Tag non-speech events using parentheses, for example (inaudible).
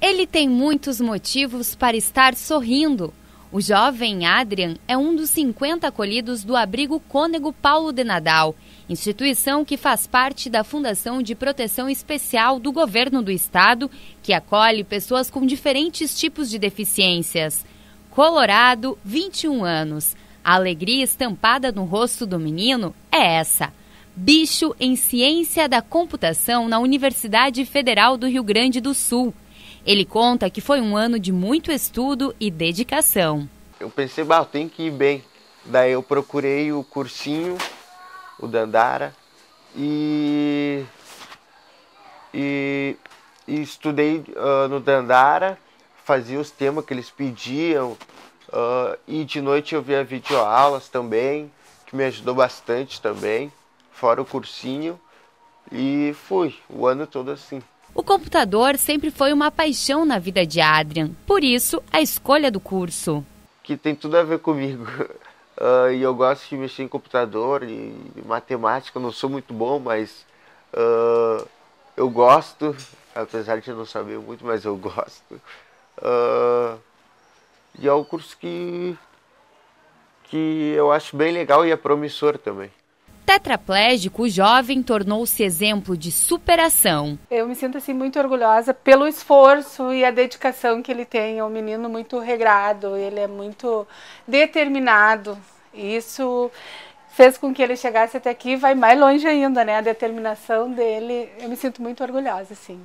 Ele tem muitos motivos para estar sorrindo. O jovem Adrian é um dos 50 acolhidos do abrigo Cônego Paulo de Nadal, instituição que faz parte da Fundação de Proteção Especial do Governo do Estado, que acolhe pessoas com diferentes tipos de deficiências. Colorado, 21 anos. A alegria estampada no rosto do menino é essa bicho em ciência da computação na Universidade Federal do Rio Grande do Sul. Ele conta que foi um ano de muito estudo e dedicação. Eu pensei, bah, tem que ir bem. Daí eu procurei o cursinho, o Dandara, e, e, e estudei uh, no Dandara, fazia os temas que eles pediam, uh, e de noite eu via videoaulas também, que me ajudou bastante também fora o cursinho, e fui o ano todo assim. O computador sempre foi uma paixão na vida de Adrian, por isso a escolha do curso. Que tem tudo a ver comigo. Uh, (laughs) e eu gosto de mexer em computador e matemática, eu não sou muito bom, mas uh, eu gosto, apesar de não saber muito, mas eu (laughs) gosto. Uh, e é um curso que, que eu acho bem legal e é promissor também tetraplégico, o jovem tornou-se exemplo de superação. Eu me sinto assim muito orgulhosa pelo esforço e a dedicação que ele tem. É um menino muito regrado, ele é muito determinado. Isso fez com que ele chegasse até aqui e vai mais longe ainda, né? A determinação dele, eu me sinto muito orgulhosa, sim.